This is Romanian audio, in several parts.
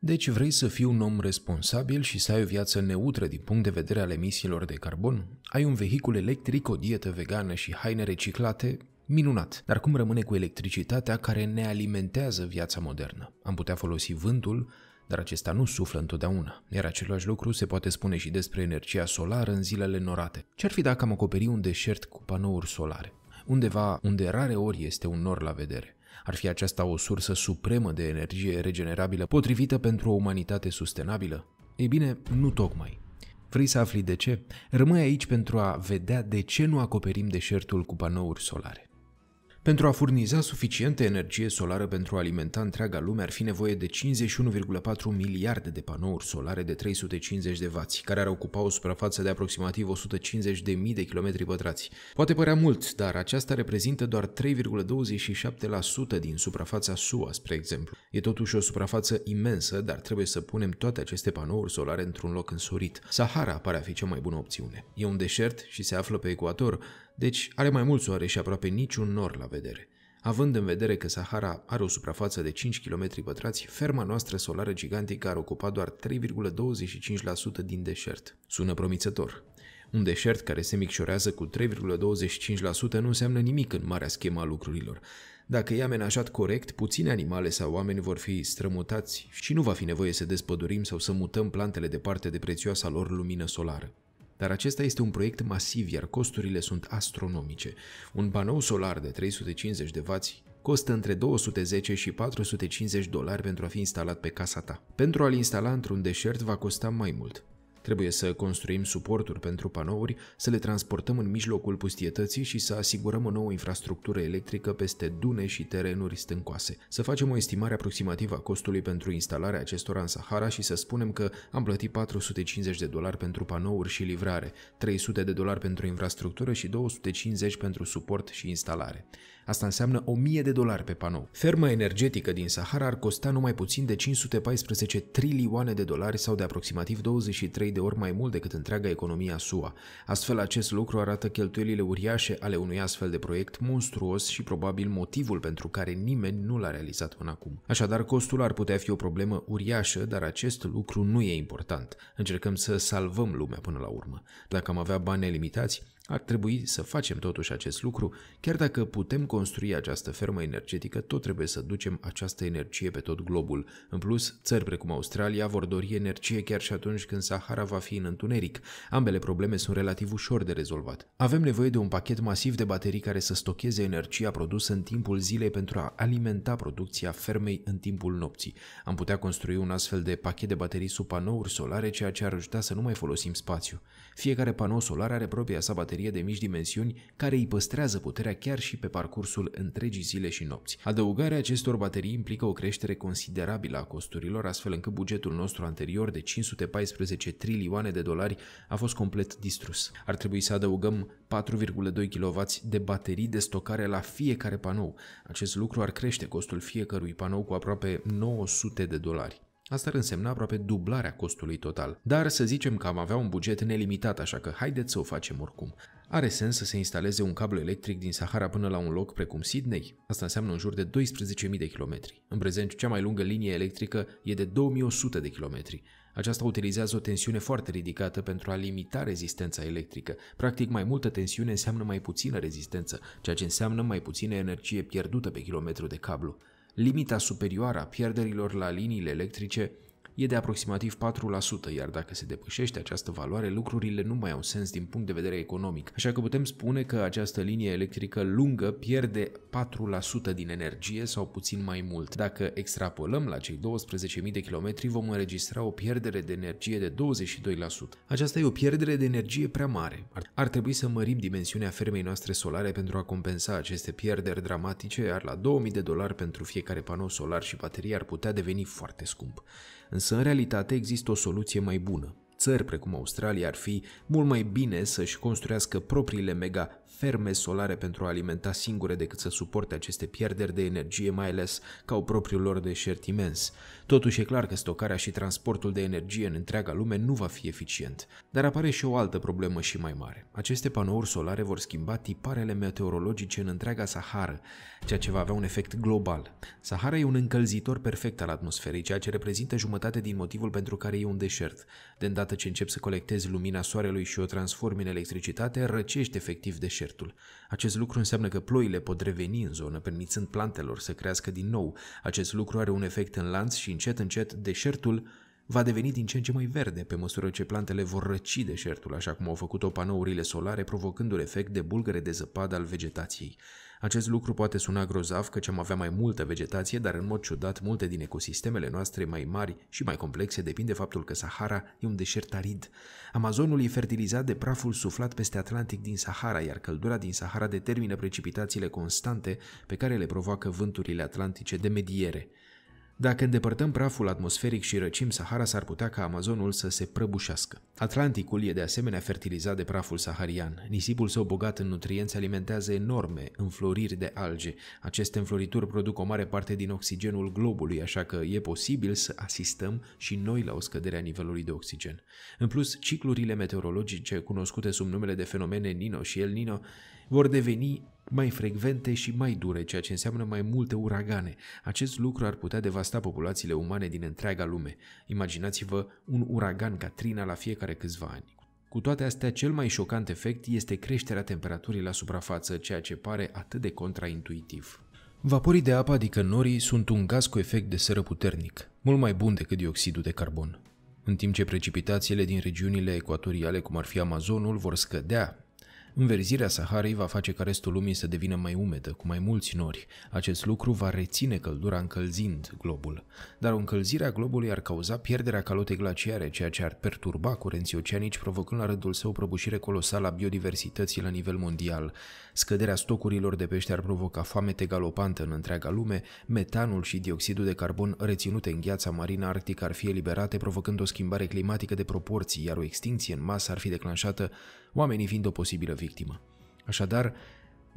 Deci vrei să fii un om responsabil și să ai o viață neutră din punct de vedere al emisiilor de carbon? Ai un vehicul electric, o dietă vegană și haine reciclate? Minunat! Dar cum rămâne cu electricitatea care ne alimentează viața modernă? Am putea folosi vântul, dar acesta nu suflă întotdeauna, iar același lucru se poate spune și despre energia solară în zilele norate. Ce-ar fi dacă am acoperi un deșert cu panouri solare? Undeva unde rare ori este un nor la vedere. Ar fi aceasta o sursă supremă de energie regenerabilă potrivită pentru o umanitate sustenabilă? Ei bine, nu tocmai. Vrei să afli de ce? Rămâi aici pentru a vedea de ce nu acoperim deșertul cu panouri solare. Pentru a furniza suficientă energie solară pentru a alimenta întreaga lume ar fi nevoie de 51,4 miliarde de panouri solare de 350 de W, care ar ocupa o suprafață de aproximativ 150.000 de kilometri pătrați. Poate părea mult, dar aceasta reprezintă doar 3,27% din suprafața SUA, spre exemplu. E totuși o suprafață imensă, dar trebuie să punem toate aceste panouri solare într-un loc însorit. Sahara pare a fi cea mai bună opțiune. E un deșert și se află pe ecuator, deci are mai mult soare și aproape niciun nor la vedere. Având în vedere că Sahara are o suprafață de 5 km pătrați, ferma noastră solară gigantică ar ocupa doar 3,25% din deșert. Sună promițător. Un deșert care se micșorează cu 3,25% nu înseamnă nimic în marea schema lucrurilor. Dacă e amenajat corect, puține animale sau oameni vor fi strămutați și nu va fi nevoie să despădurim sau să mutăm plantele departe de prețioasa lor lumină solară. Dar acesta este un proiect masiv, iar costurile sunt astronomice. Un panou solar de 350 de vați costă între 210 și 450 dolari pentru a fi instalat pe casa ta. Pentru a-l instala într-un deșert va costa mai mult. Trebuie să construim suporturi pentru panouri, să le transportăm în mijlocul pustietății și să asigurăm o nouă infrastructură electrică peste dune și terenuri stâncoase. Să facem o estimare aproximativă a costului pentru instalarea acestora în Sahara și să spunem că am plătit 450 de dolari pentru panouri și livrare, 300 de dolari pentru infrastructură și 250 pentru suport și instalare. Asta înseamnă 1000 de dolari pe panou. Ferma energetică din Sahara ar costa numai puțin de 514 trilioane de dolari sau de aproximativ 23 de de ori mai mult decât întreaga economie a SUA. Astfel, acest lucru arată cheltuielile uriașe ale unui astfel de proiect monstruos și probabil motivul pentru care nimeni nu l-a realizat până acum. Așadar, costul ar putea fi o problemă uriașă, dar acest lucru nu e important. Încercăm să salvăm lumea până la urmă. Dacă am avea bani limitați, ar trebui să facem totuși acest lucru, chiar dacă putem construi această fermă energetică, tot trebuie să ducem această energie pe tot globul. În plus, țări precum Australia vor dori energie chiar și atunci când Sahara va fi în întuneric. Ambele probleme sunt relativ ușor de rezolvat. Avem nevoie de un pachet masiv de baterii care să stocheze energia produsă în timpul zilei pentru a alimenta producția fermei în timpul nopții. Am putea construi un astfel de pachet de baterii sub panouri solare, ceea ce ar ajuta să nu mai folosim spațiu. Fiecare panou solar are propria sa baterie baterie de mici dimensiuni care îi păstrează puterea chiar și pe parcursul întregii zile și nopți. Adăugarea acestor baterii implică o creștere considerabilă a costurilor, astfel încât bugetul nostru anterior de 514 trilioane de dolari a fost complet distrus. Ar trebui să adăugăm 4,2 kW de baterii de stocare la fiecare panou. Acest lucru ar crește costul fiecărui panou cu aproape 900 de dolari. Asta ar însemna aproape dublarea costului total. Dar să zicem că am avea un buget nelimitat, așa că haideți să o facem oricum. Are sens să se instaleze un cablu electric din Sahara până la un loc precum Sydney? Asta înseamnă în jur de 12.000 de kilometri. În prezent, cea mai lungă linie electrică e de 2100 de kilometri. Aceasta utilizează o tensiune foarte ridicată pentru a limita rezistența electrică. Practic, mai multă tensiune înseamnă mai puțină rezistență, ceea ce înseamnă mai puțină energie pierdută pe kilometru de cablu limita superioară a pierderilor la liniile electrice e de aproximativ 4%, iar dacă se depășește această valoare, lucrurile nu mai au sens din punct de vedere economic. Așa că putem spune că această linie electrică lungă pierde 4% din energie sau puțin mai mult. Dacă extrapolăm la cei 12.000 de kilometri, vom înregistra o pierdere de energie de 22%. Aceasta e o pierdere de energie prea mare. Ar, ar trebui să mărim dimensiunea fermei noastre solare pentru a compensa aceste pierderi dramatice, iar la 2000 de dolari pentru fiecare panou solar și baterie ar putea deveni foarte scump însă în realitate există o soluție mai bună. Țări precum Australia ar fi mult mai bine să-și construiască propriile mega ferme solare pentru a alimenta singure decât să suporte aceste pierderi de energie, mai ales ca au propriul lor deșert imens. Totuși e clar că stocarea și transportul de energie în întreaga lume nu va fi eficient. Dar apare și o altă problemă și mai mare. Aceste panouri solare vor schimba tiparele meteorologice în întreaga Sahara, ceea ce va avea un efect global. Sahara e un încălzitor perfect al atmosferei, ceea ce reprezintă jumătate din motivul pentru care e un deșert. De îndată ce încep să colectezi lumina soarelui și o transformi în electricitate, răcești efectiv deșert desertul. Acest lucru înseamnă că ploile pot reveni în zonă, permițând plantelor să crească din nou. Acest lucru are un efect în lanț și încet încet deșertul va deveni din ce în ce mai verde pe măsură ce plantele vor răci deșertul, așa cum au făcut-o panourile solare, provocând un efect de bulgăre de zăpadă al vegetației. Acest lucru poate suna grozav căci am avea mai multă vegetație, dar în mod ciudat multe din ecosistemele noastre mai mari și mai complexe depinde de faptul că Sahara e un deșert arid. Amazonul e fertilizat de praful suflat peste Atlantic din Sahara, iar căldura din Sahara determină precipitațiile constante pe care le provoacă vânturile atlantice de mediere. Dacă îndepărtăm praful atmosferic și răcim Sahara, s-ar putea ca Amazonul să se prăbușească. Atlanticul e de asemenea fertilizat de praful saharian. Nisipul său bogat în nutrienți alimentează enorme înfloriri de alge. Aceste înflorituri produc o mare parte din oxigenul globului, așa că e posibil să asistăm și noi la o scădere a nivelului de oxigen. În plus, ciclurile meteorologice, cunoscute sub numele de fenomene Nino și El Nino, vor deveni mai frecvente și mai dure, ceea ce înseamnă mai multe uragane. Acest lucru ar putea devasta populațiile umane din întreaga lume. Imaginați-vă un uragan Katrina la fiecare câțiva ani. Cu toate astea, cel mai șocant efect este creșterea temperaturii la suprafață, ceea ce pare atât de contraintuitiv. Vaporii de apă, adică norii, sunt un gaz cu efect de seră puternic, mult mai bun decât dioxidul de carbon. În timp ce precipitațiile din regiunile ecuatoriale, cum ar fi Amazonul, vor scădea Înverzirea Saharei va face ca restul lumii să devină mai umedă, cu mai mulți nori. Acest lucru va reține căldura încălzind globul. Dar o încălzire a globului ar cauza pierderea calotei glaciare, ceea ce ar perturba curenții oceanici, provocând la rândul său prăbușire colosală a biodiversității la nivel mondial. Scăderea stocurilor de pește ar provoca foamete galopantă în întreaga lume, metanul și dioxidul de carbon reținute în gheața marină arctică ar fi eliberate, provocând o schimbare climatică de proporții, iar o extinție în masă ar fi declanșată oamenii fiind o posibilă victimă. Așadar,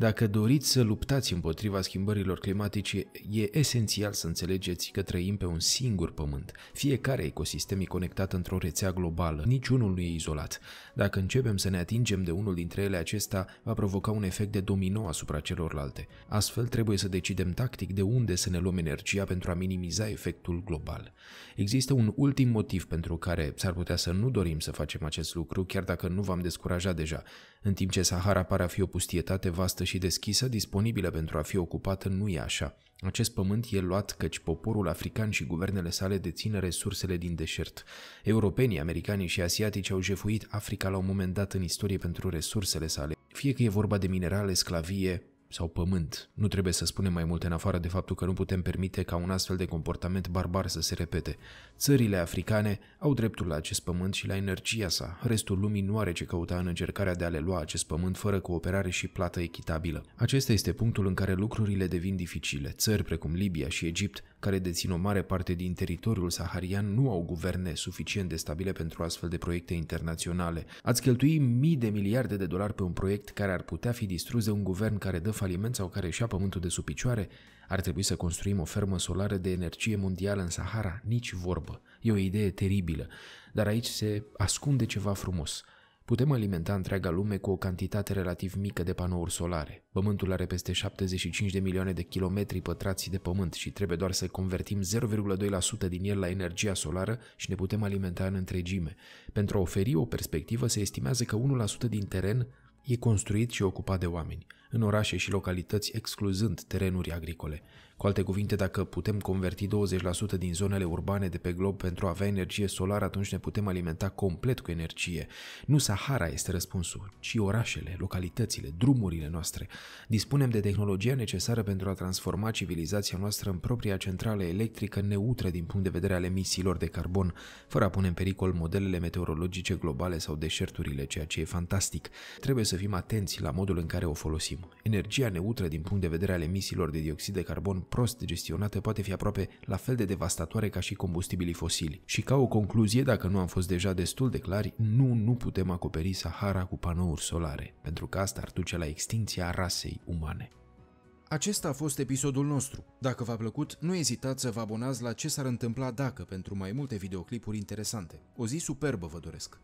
dacă doriți să luptați împotriva schimbărilor climatice, e esențial să înțelegeți că trăim pe un singur pământ. Fiecare ecosistem e conectat într-o rețea globală, niciunul nu e izolat. Dacă începem să ne atingem de unul dintre ele, acesta va provoca un efect de domino asupra celorlalte. Astfel, trebuie să decidem tactic de unde să ne luăm energia pentru a minimiza efectul global. Există un ultim motiv pentru care s-ar putea să nu dorim să facem acest lucru, chiar dacă nu v-am descurajat deja, în timp ce Sahara pare a fi o pustietate vastă și deschisă, disponibilă pentru a fi ocupată, nu e așa. Acest pământ e luat căci poporul african și guvernele sale dețin resursele din deșert. Europenii, americanii și asiatici au jefuit Africa la un moment dat în istorie pentru resursele sale, fie că e vorba de minerale, sclavie, sau pământ. Nu trebuie să spunem mai multe în afară de faptul că nu putem permite ca un astfel de comportament barbar să se repete. Țările africane au dreptul la acest pământ și la energia sa. Restul lumii nu are ce căuta în încercarea de a le lua acest pământ fără cooperare și plată echitabilă. Acesta este punctul în care lucrurile devin dificile. Țări precum Libia și Egipt care dețin o mare parte din teritoriul saharian, nu au guverne suficient de stabile pentru astfel de proiecte internaționale. Ați cheltui mii de miliarde de dolari pe un proiect care ar putea fi distrus de un guvern care dă faliment sau care își ia pământul de sub picioare? Ar trebui să construim o fermă solară de energie mondială în Sahara? Nici vorbă. E o idee teribilă. Dar aici se ascunde ceva frumos – Putem alimenta întreaga lume cu o cantitate relativ mică de panouri solare. Pământul are peste 75 de milioane de kilometri pătrați de pământ și trebuie doar să convertim 0,2% din el la energia solară și ne putem alimenta în întregime. Pentru a oferi o perspectivă, se estimează că 1% din teren e construit și ocupat de oameni în orașe și localități, excluzând terenuri agricole. Cu alte cuvinte, dacă putem converti 20% din zonele urbane de pe glob pentru a avea energie solară, atunci ne putem alimenta complet cu energie. Nu Sahara este răspunsul, ci orașele, localitățile, drumurile noastre. Dispunem de tehnologia necesară pentru a transforma civilizația noastră în propria centrală electrică neutră din punct de vedere al emisiilor de carbon, fără a pune în pericol modelele meteorologice globale sau deșerturile, ceea ce e fantastic. Trebuie să fim atenți la modul în care o folosim optim. Energia neutră din punct de vedere al emisiilor de dioxid de carbon prost gestionată poate fi aproape la fel de devastatoare ca și combustibilii fosili. Și ca o concluzie, dacă nu am fost deja destul de clari, nu, nu putem acoperi Sahara cu panouri solare, pentru că asta ar duce la extinția rasei umane. Acesta a fost episodul nostru. Dacă v-a plăcut, nu ezitați să vă abonați la ce s-ar întâmpla dacă pentru mai multe videoclipuri interesante. O zi superbă vă doresc!